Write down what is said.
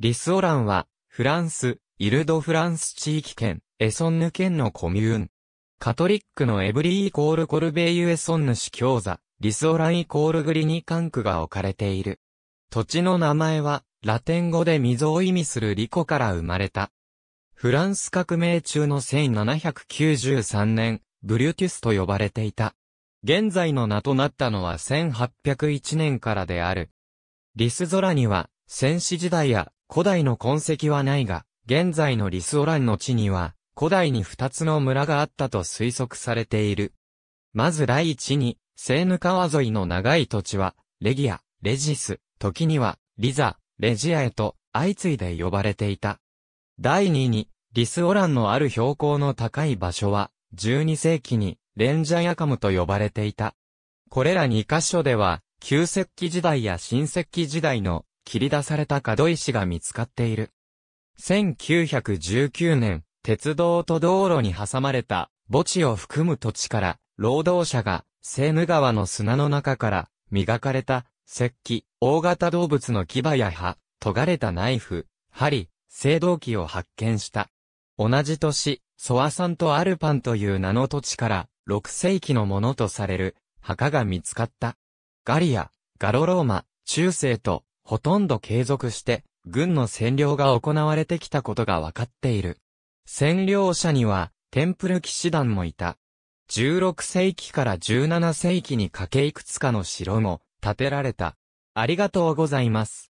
リスオランは、フランス、イルドフランス地域圏、エソンヌ県のコミューン。カトリックのエブリーイコールコルベイユエソンヌ市教座、リスオランイコールグリニカンクが置かれている。土地の名前は、ラテン語で溝を意味するリコから生まれた。フランス革命中の1793年、ブリュティスと呼ばれていた。現在の名となったのは1801年からである。リスゾラには、戦死時代や古代の痕跡はないが、現在のリスオランの地には、古代に二つの村があったと推測されている。まず第一に、セーヌ川沿いの長い土地は、レギア、レジス、時には、リザ、レジアへと、相次いで呼ばれていた。第二に、リスオランのある標高の高い場所は、12世紀に、レンジャヤカムと呼ばれていた。これら2カ所では、旧石器時代や新石器時代の切り出された角石が見つかっている。1919年、鉄道と道路に挟まれた墓地を含む土地から、労働者がセーヌ川の砂の中から磨かれた石器、大型動物の牙や歯、尖れたナイフ、針、青銅器を発見した。同じ年、ソワさんとアルパンという名の土地から、6世紀のものとされる墓が見つかった。ガリア、ガロローマ、中世とほとんど継続して、軍の占領が行われてきたことが分かっている。占領者には、テンプル騎士団もいた。16世紀から17世紀にかけいくつかの城も建てられた。ありがとうございます。